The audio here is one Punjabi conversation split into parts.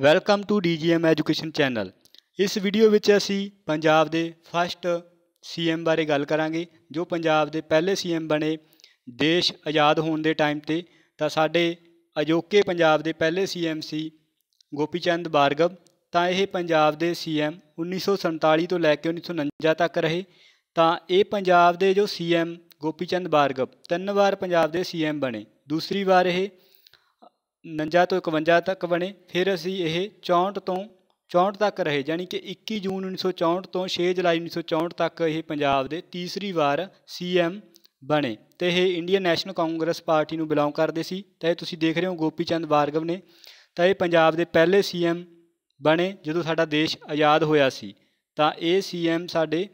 welcome to DGM education channel ਇਸ ਵੀਡੀਓ ਵਿੱਚ ਅਸੀਂ ਪੰਜਾਬ ਦੇ ਫਸਟ ਸੀਐਮ ਬਾਰੇ ਗੱਲ ਕਰਾਂਗੇ ਜੋ ਪੰਜਾਬ ਦੇ ਪਹਿਲੇ ਸੀਐਮ ਬਣੇ ਦੇਸ਼ ਆਜ਼ਾਦ ਹੋਣ ਦੇ ਟਾਈਮ ਤੇ ਤਾਂ ਸਾਡੇ ਅਜੋਕੇ ਪੰਜਾਬ ਦੇ ਪਹਿਲੇ ਸੀਐਮ ਸੀ ਗੋਪੀਚੰਦ ਬਾਰਗਵ ਤਾਂ ਇਹ ਪੰਜਾਬ ਦੇ ਸੀਐਮ 1947 ਤੋਂ ਲੈ ਕੇ 1949 ਤੱਕ ਰਹੇ ਤਾਂ ਇਹ ਪੰਜਾਬ ਦੇ ਜੋ ਸੀਐਮ ਗੋਪੀਚੰਦ ਬਾਰਗਵ ਤਿੰਨ ਵਾਰ ਪੰਜਾਬ ਦੇ ਸੀਐਮ ਬਣੇ ਦੂਸਰੀ ਵਾਰ ਇਹ 49 ਤੋਂ 51 ਤੱਕ ਬਣੇ ਫਿਰ ਅਸੀਂ ਇਹ 64 ਤੋਂ 64 ਤੱਕ ਰਹੇ ਜਾਨੀ ਕਿ 21 ਜੂਨ 1964 ਤੋਂ 6 ਜੁਲਾਈ 1964 ਤੱਕ ਇਹ ਪੰਜਾਬ ਦੇ ਤੀਸਰੀ ਵਾਰ ਸੀਐਮ ਬਣੇ ਤੇ ਇਹ ਇੰਡੀਅਨ ਨੈਸ਼ਨਲ ਕਾਂਗਰਸ ਪਾਰਟੀ ਨੂੰ ਬਿਲੋਂਗ ਕਰਦੇ ਸੀ ਤਾਂ ਇਹ ਤੁਸੀਂ ਦੇਖ ਰਹੇ ਹੋ ਗੋਪੀ ਚੰਦ ਭਾਰਗਵ ਨੇ ਤਾਂ ਇਹ ਪੰਜਾਬ ਦੇ ਪਹਿਲੇ ਸੀਐਮ ਬਣੇ ਜਦੋਂ ਸਾਡਾ ਦੇਸ਼ ਆਜ਼ਾਦ ਹੋਇਆ ਸੀ ਤਾਂ ਇਹ ਸੀਐਮ ਸਾਡੇ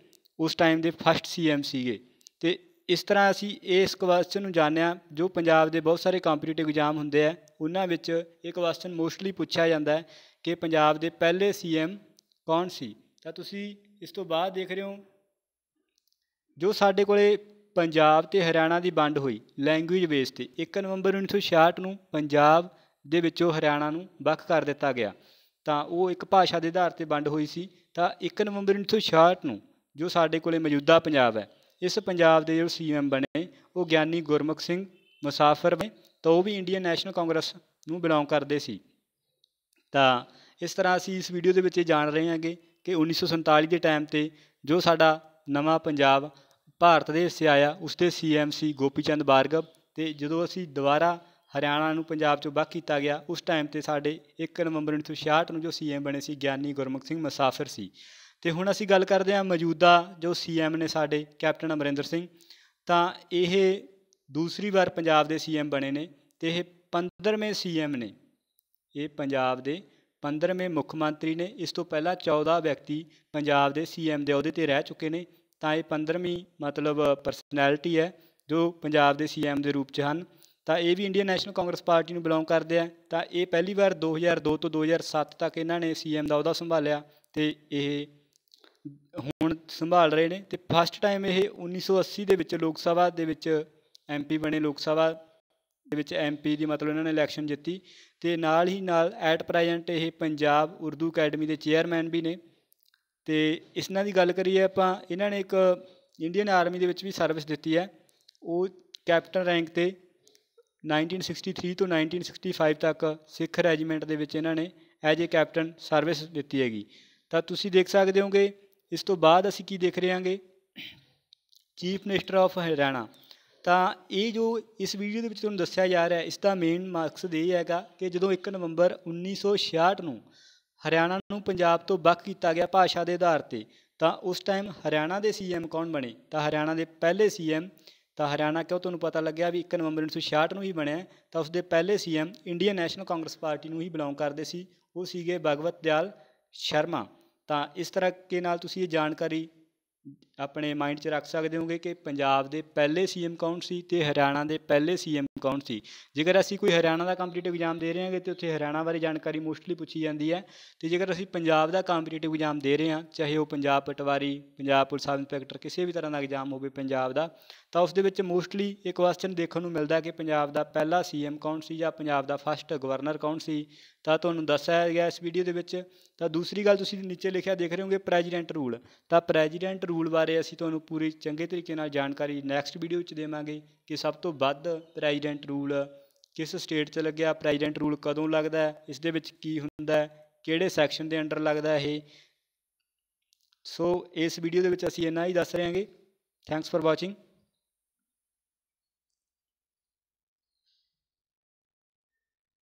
ਉਸ ਟਾਈਮ ਦੇ ਫਸਟ ਸੀਐਮ ਸੀਗੇ ਤੇ ਇਸ ਤਰ੍ਹਾਂ ਅਸੀਂ ਇਸ ਕੁਐਸਚਨ ਨੂੰ ਜਾਣਿਆ ਜੋ ਪੰਜਾਬ ਦੇ ਬਹੁਤ ਸਾਰੇ ਕੰਪੀਟੀਟਿਵ ਐਗਜ਼ਾਮ ਹੁੰਦੇ ਆ ਉਹਨਾਂ ਵਿੱਚ ਇਹ ਕੁਐਸਚਨ ਮੋਸਟਲੀ ਪੁੱਛਿਆ ਜਾਂਦਾ ਹੈ ਕਿ ਪੰਜਾਬ ਦੇ ਪਹਿਲੇ ਸੀਐਮ ਕੌਣ ਸੀ ਤਾਂ ਤੁਸੀਂ ਇਸ ਤੋਂ ਬਾਅਦ ਦੇਖ ਰਹੇ ਹੋ ਜੋ ਸਾਡੇ ਕੋਲੇ ਪੰਜਾਬ ਤੇ ਹਰਿਆਣਾ ਦੀ ਵੰਡ ਹੋਈ ਲੈਂਗੁਏਜ ਬੇਸ ਤੇ 1 ਨਵੰਬਰ 1966 ਨੂੰ ਪੰਜਾਬ ਦੇ ਵਿੱਚੋਂ ਹਰਿਆਣਾ ਨੂੰ ਵੱਖ ਕਰ ਦਿੱਤਾ ਗਿਆ ਤਾਂ ਉਹ ਇੱਕ ਭਾਸ਼ਾ ਦੇ ਆਧਾਰ ਤੇ ਵੰਡ ਹੋਈ ਸੀ ਤਾਂ 1 ਨਵੰਬਰ 1966 ਨੂੰ ਜੋ ਸਾਡੇ ਕੋਲੇ ਮੌਜੂਦਾ ਪੰਜਾਬ ਹੈ ਇਸ ਪੰਜਾਬ ਦੇ ਜੋ ਸੀਐਮ ਬਣੇ ਉਹ ਗਿਆਨੀ ਗੁਰਮੁਖ ਸਿੰਘ ਮੁਸਾਫਰ ਨੇ ਤਾਂ ਉਹ ਵੀ ਇੰਡੀਅਨ ਨੈਸ਼ਨਲ ਕਾਂਗਰਸ ਨੂੰ ਬਿਲੋਂਗ ਕਰਦੇ ਸੀ ਤਾਂ ਇਸ ਤਰ੍ਹਾਂ ਅਸੀਂ ਇਸ ਵੀਡੀਓ ਦੇ ਵਿੱਚ ਜਾਣ ਰਹੇ ਹਾਂਗੇ ਕਿ 1947 ਦੇ ਟਾਈਮ ਤੇ ਜੋ ਸਾਡਾ ਨਵਾਂ ਪੰਜਾਬ ਭਾਰਤ ਦੇ ਹਿੱਸੇ ਆਇਆ ਉਸ ਦੇ ਸੀਐਮ ਸੀ ਗੋਪੀਚੰਦ ਬਾਰਗਵ ਤੇ ਜਦੋਂ ਅਸੀਂ ਦੁਬਾਰਾ ਹਰਿਆਣਾ ਨੂੰ ਪੰਜਾਬ ਚੋਂ ਵੱਖ ਕੀਤਾ ਗਿਆ ਉਸ ਟਾਈਮ ਤੇ ਸਾਡੇ 1 ਨਵੰਬਰ 1966 ਨੂੰ ਜੋ ਸੀਐਮ ਬਣੇ ਸੀ ਗਿਆਨੀ ਗੁਰਮੁਖ ਸਿੰਘ ਮਸਾਫਰ ਸੀ ਤੇ ਹੁਣ ਅਸੀਂ ਗੱਲ ਕਰਦੇ ਹਾਂ ਮੌਜੂਦਾ ਜੋ ਸੀਐਮ ਨੇ ਸਾਡੇ ਕੈਪਟਨ ਅਮਰਿੰਦਰ ਸਿੰਘ ਤਾਂ ਇਹ ਦੂਸਰੀ ਵਾਰ ਪੰਜਾਬ ਦੇ ਸੀਐਮ ਬਣੇ ਨੇ ਤੇ ਇਹ 15ਵੇਂ ਸੀਐਮ ਨੇ ਇਹ ਪੰਜਾਬ ਦੇ 15ਵੇਂ ਮੁੱਖ ਮੰਤਰੀ ਨੇ ਇਸ ਤੋਂ ਪਹਿਲਾਂ 14 ਵਿਅਕਤੀ ਪੰਜਾਬ ਦੇ ਸੀਐਮ ਦੇ ਅਹੁਦੇ ਤੇ ਰਹਿ ਚੁੱਕੇ ਨੇ ਤਾਂ ਇਹ 15ਵੀਂ ਮਤਲਬ ਪਰਸਨੈਲਿਟੀ ਹੈ ਜੋ ਪੰਜਾਬ ਦੇ ਸੀਐਮ ਦੇ ਰੂਪ 'ਚ ਹਨ ਤਾਂ ਇਹ ਵੀ ਇੰਡੀਅਨ ਨੈਸ਼ਨਲ ਕਾਂਗਰਸ ਪਾਰਟੀ ਨੂੰ ਬਿਲੋਂਗ ਕਰਦੇ ਆ ਤਾਂ ਇਹ ਪਹਿਲੀ ਵਾਰ 2002 ਤੋਂ 2007 ਤੱਕ ਇਹਨਾਂ ਨੇ ਸੀਐਮ ਦਾ ਅਹੁਦਾ ਸੰਭਾਲਿਆ ਤੇ ਇਹ ਹੁਣ ਸੰਭਾਲ ਰਹੇ ਨੇ ਤੇ ਫਸਟ ਟਾਈਮ ਇਹ 1980 ਦੇ ਵਿੱਚ ਲੋਕ ਸਭਾ ਦੇ ਵਿੱਚ ਐਮਪੀ ਬਣੇ ਲੋਕ ਸਭਾ ਦੇ ਵਿੱਚ ਐਮਪੀ ਦੀ ਮਤਲਬ ਇਹਨਾਂ ਨੇ ਇਲੈਕਸ਼ਨ ਜਿੱਤੀ ਤੇ ਨਾਲ ਹੀ ਨਾਲ ਐਟ ਪ੍ਰੈਜ਼ੈਂਟ ਇਹ ਪੰਜਾਬ ਉਰਦੂ ਅਕੈਡਮੀ ਦੇ ਚੇਅਰਮੈਨ ਵੀ ਨੇ ਤੇ ਇਸਨਾਂ ਦੀ ਗੱਲ ਕਰੀਏ ਆਪਾਂ ਇਹਨਾਂ ਨੇ ਇੱਕ ਇੰਡੀਅਨ ਆਰਮੀ ਦੇ ਵਿੱਚ ਵੀ ਸਰਵਿਸ ਦਿੱਤੀ ਹੈ ਉਹ ਕੈਪਟਨ ਰੈਂਕ ਤੇ 1963 ਤੋਂ 1965 ਤੱਕ ਸਿੱਖ ਰੈਜੀਮੈਂਟ ਦੇ ਵਿੱਚ ਇਹਨਾਂ ਨੇ ਐਜ ਏ ਕੈਪਟਨ ਸਰਵਿਸ ਦਿੱਤੀ ਹੈਗੀ ਤਾਂ ਤੁਸੀਂ ਦੇਖ ਸਕਦੇ ਹੋਗੇ ਇਸ ਤੋਂ ਬਾਅਦ ਅਸੀਂ ਕੀ ਦੇਖ ਰਹੇ ਹਾਂਗੇ ਚੀਫ ਮਿਨਿਸਟਰ ਆਫ ਹਰਿਆਣਾ ਤਾਂ ਇਹ ਜੋ ਇਸ ਵੀਡੀਓ ਦੇ ਵਿੱਚ ਤੁਹਾਨੂੰ ਦੱਸਿਆ ਜਾ ਰਿਹਾ ਇਸ ਦਾ ਮੇਨ ਮਕਸਦ ਇਹ ਹੈਗਾ ਕਿ ਜਦੋਂ 1 ਨਵੰਬਰ 1966 ਨੂੰ ਹਰਿਆਣਾ ਨੂੰ ਪੰਜਾਬ ਤੋਂ ਵੱਖ ਕੀਤਾ ਗਿਆ ਭਾਸ਼ਾ ਦੇ ਆਧਾਰ ਤੇ ਤਾਂ ਉਸ ਟਾਈਮ ਹਰਿਆਣਾ ਦੇ ਸੀਐਮ ਕੌਣ ਬਣੇ ਤਾਂ ਹਰਿਆਣਾ ਦੇ ਪਹਿਲੇ ਸੀਐਮ ਤਾਂ ਹਰਿਆਣਾ ਕਿਉਂ ਤੁਹਾਨੂੰ ਪਤਾ ਲੱਗਿਆ ਵੀ 1 ਨਵੰਬਰ 1966 ਨੂੰ ਹੀ ਬਣਿਆ ਤਾਂ ਉਸ ਦੇ ਪਹਿਲੇ CM Indian national Congress party ਨੂੰ ਹੀ ਬਿਲੋਂਗ ਕਰਦੇ ਸੀ ਉਹ ਸੀਗੇ ਭਗਵਤ ਦਿਆਲ ਸ਼ਰਮਾ ਤਾਂ ਇਸ ਤਰ੍ਹਾਂ ਕੇ ਨਾਲ ਤੁਸੀਂ ਇਹ ਜਾਣਕਾਰੀ ਆਪਣੇ ਮਾਈਂਡ 'ਚ ਰੱਖ ਸਕਦੇ ਹੋਗੇ ਕਿ ਪੰਜਾਬ ਦੇ ਪਹਿਲੇ ਸੀਐਮ ਕੌਣ ਸੀ ਤੇ ਹਰਿਆਣਾ ਦੇ ਪਹਿਲੇ ਸੀਐਮ ਕੌਣ ਸੀ ਜੇਕਰ ਅਸੀਂ ਕੋਈ ਹਰਿਆਣਾ ਦਾ ਕੰਪੀਟੀਟਿਵ ਐਗਜ਼ਾਮ ਦੇ ਰਹੇ ਹਾਂਗੇ ਤੇ ਉੱਥੇ ਹਰਿਆਣਾ ਬਾਰੇ ਜਾਣਕਾਰੀ ਮੋਸਟਲੀ ਪੁੱਛੀ ਜਾਂਦੀ ਹੈ ਤੇ ਜੇਕਰ ਅਸੀਂ ਪੰਜਾਬ ਦਾ ਕੰਪੀਟੀਟਿਵ ਐਗਜ਼ਾਮ ਦੇ ਰਹੇ ਹਾਂ ਚਾਹੇ ਉਹ ਪੰਜਾਬ ਪਟਵਾਰੀ ਪੰਜਾਬ ਪੁਲਿਸ ਸਬ ਇੰਸਪੈਕਟਰ ਕਿਸੇ ਵੀ ਤਰ੍ਹਾਂ ਦਾ ਐਗਜ਼ਾਮ ਹੋਵੇ ਪੰਜਾਬ ਦਾ ਤਾਂ ਉਸ ਦੇ ਵਿੱਚ ਮੋਸਟਲੀ ਇਹ ਕੁਐਸਚਨ ਦੇਖਣ ਨੂੰ ਮਿਲਦਾ ਕਿ ਪੰਜਾਬ ਦਾ ਪਹਿਲਾ ਸੀਐਮ ਕੌਣ ਸੀ ਜਾਂ ਪੰਜਾਬ ਦਾ ਫਸਟ ਗਵਰਨਰ ਕੌਣ ਸੀ ਤਾਂ ਤੁਹਾਨੂੰ ਦੱਸਿਆ ਗਿਆ ਇਸ ਵੀਡੀਓ ਦੇ ਵਿੱਚ ਤਾਂ ਦੂਸਰੀ ਗੱਲ ਤੁਸੀਂ ਨੀਚੇ ਲਿਖਿਆ ਦੇਖ ਰਹੇ ਹੋਗੇ ਪ੍ਰੈਜ਼ੀਡੈਂਟ ਰੂਲ ਤਾਂ ਪ੍ਰੈਜ਼ੀਡੈਂਟ ਰੂਲ ਬਾਰੇ ਬਾਰੇ ਅਸੀਂ ਤੁਹਾਨੂੰ ਪੂਰੀ ਚੰਗੇ ਤਰੀਕੇ ਨਾਲ ਜਾਣਕਾਰੀ ਨੈਕਸਟ ਵੀਡੀਓ 'ਚ ਦੇਵਾਂਗੇ ਕਿ ਸਭ ਤੋਂ ਵੱਧ ਪ੍ਰੈਜ਼ੀਡੈਂਟ ਰੂਲ ਕਿਸ ਸਟੇਟ 'ਚ ਲੱਗਿਆ ਪ੍ਰੈਜ਼ੀਡੈਂਟ ਰੂਲ ਕਦੋਂ ਲੱਗਦਾ ਹੈ ਇਸ ਦੇ ਵਿੱਚ ਕੀ ਹੁੰਦਾ ਹੈ ਕਿਹੜੇ ਸੈਕਸ਼ਨ ਦੇ ਅੰਡਰ ਲੱਗਦਾ ਇਹ ਸੋ ਇਸ ਵੀਡੀਓ ਦੇ ਵਿੱਚ ਅਸੀਂ ਇੰਨਾ ਹੀ ਦੱਸ ਰਹੇ ਹਾਂਗੇ ਥੈਂਕਸ ਫਾਰ ਵਾਚਿੰਗ